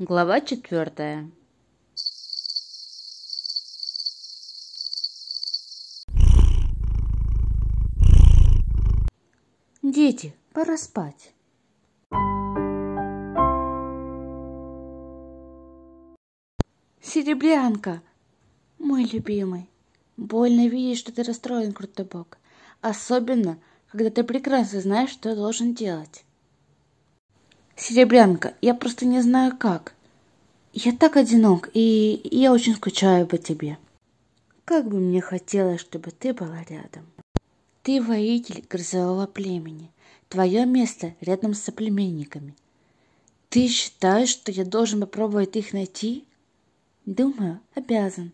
Глава четвертая. Дети, пора спать. Серебрянка, мой любимый, больно видеть, что ты расстроен, Крутобок. Особенно, когда ты прекрасно знаешь, что должен делать. Серебрянка, я просто не знаю как. Я так одинок, и я очень скучаю по тебе. Как бы мне хотелось, чтобы ты была рядом. Ты воитель грозового племени. Твое место рядом с соплеменниками. Ты считаешь, что я должен попробовать их найти? Думаю, обязан.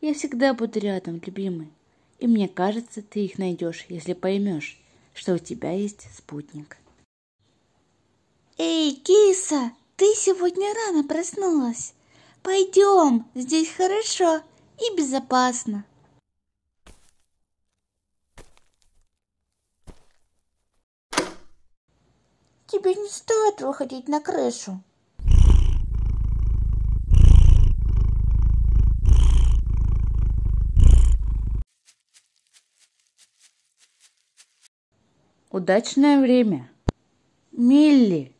Я всегда буду рядом, любимый. И мне кажется, ты их найдешь, если поймешь, что у тебя есть спутник. «Эй, киса, ты сегодня рано проснулась. Пойдем, здесь хорошо и безопасно». Тебе не стоит выходить на крышу. Удачное время. Милли.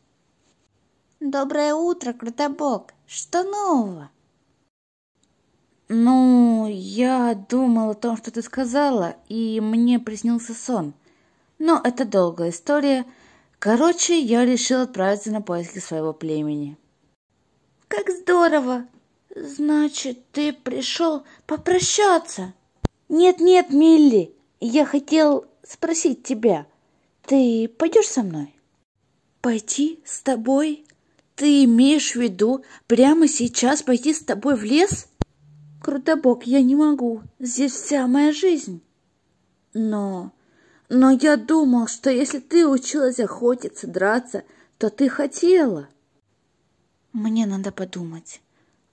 «Доброе утро, Крутобок! Что нового?» «Ну, я думал о том, что ты сказала, и мне приснился сон. Но это долгая история. Короче, я решил отправиться на поиски своего племени». «Как здорово! Значит, ты пришел попрощаться?» «Нет-нет, Милли, я хотел спросить тебя. Ты пойдешь со мной?» «Пойти с тобой?» «Ты имеешь в виду прямо сейчас пойти с тобой в лес?» «Крутобок, я не могу. Здесь вся моя жизнь». «Но... но я думал, что если ты училась охотиться, драться, то ты хотела». «Мне надо подумать.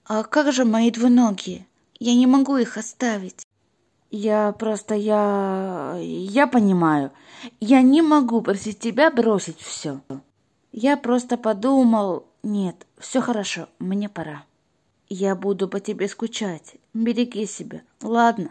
А как же мои двуногие? Я не могу их оставить». Я просто, я... Я понимаю. Я не могу просить тебя бросить все. Я просто подумал, «Нет, все хорошо, мне пора». «Я буду по тебе скучать. Береги себя, ладно?»